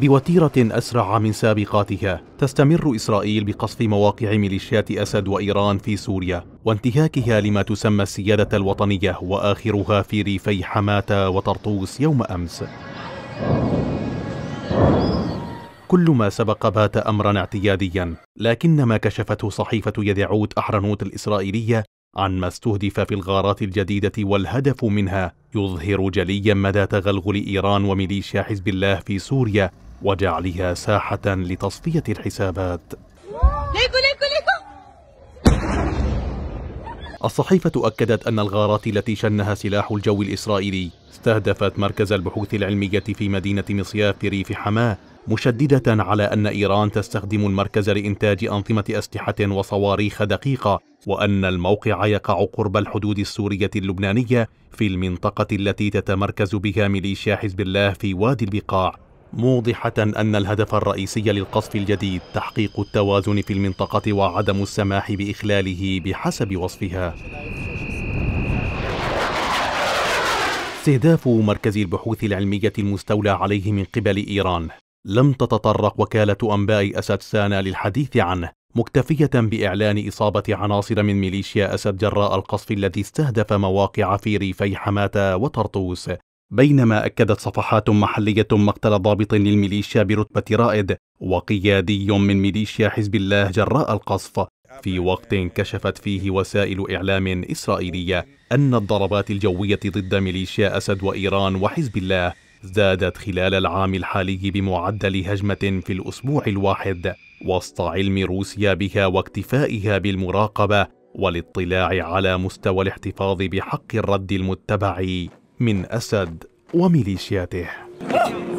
بوتيرة أسرع من سابقاتها تستمر إسرائيل بقصف مواقع ميليشيات أسد وإيران في سوريا وانتهاكها لما تسمى السيادة الوطنية وآخرها في ريفي حماتة وطرطوس يوم أمس كل ما سبق بات أمرا اعتياديا لكن ما كشفته صحيفة يدعوت أحرنوت الإسرائيلية عن ما استهدف في الغارات الجديدة والهدف منها يظهر جليا مدى تغلغل إيران وميليشيا حزب الله في سوريا وجعلها ساحة لتصفية الحسابات ليكو ليكو ليكو الصحيفة أكدت أن الغارات التي شنها سلاح الجو الإسرائيلي استهدفت مركز البحوث العلمية في مدينة مصياف في ريف حماه مشددة على أن إيران تستخدم المركز لإنتاج أنظمة أسلحة وصواريخ دقيقة وأن الموقع يقع قرب الحدود السورية اللبنانية في المنطقة التي تتمركز بها ميليشيا حزب الله في وادي البقاع موضحة أن الهدف الرئيسي للقصف الجديد تحقيق التوازن في المنطقة وعدم السماح بإخلاله بحسب وصفها استهداف مركز البحوث العلمية المستولى عليه من قبل إيران لم تتطرق وكالة أنباء أسد سانا للحديث عنه مكتفية بإعلان إصابة عناصر من ميليشيا أسد جراء القصف الذي استهدف مواقع في ريفي حماة وطرطوس بينما أكدت صفحات محلية مقتل ضابط للميليشيا برتبة رائد وقيادي من ميليشيا حزب الله جراء القصف في وقت كشفت فيه وسائل إعلام إسرائيلية أن الضربات الجوية ضد ميليشيا أسد وإيران وحزب الله زادت خلال العام الحالي بمعدل هجمة في الأسبوع الواحد وسط علم روسيا بها واكتفائها بالمراقبة والاطلاع على مستوى الاحتفاظ بحق الرد المتبع من أسد وميليشياته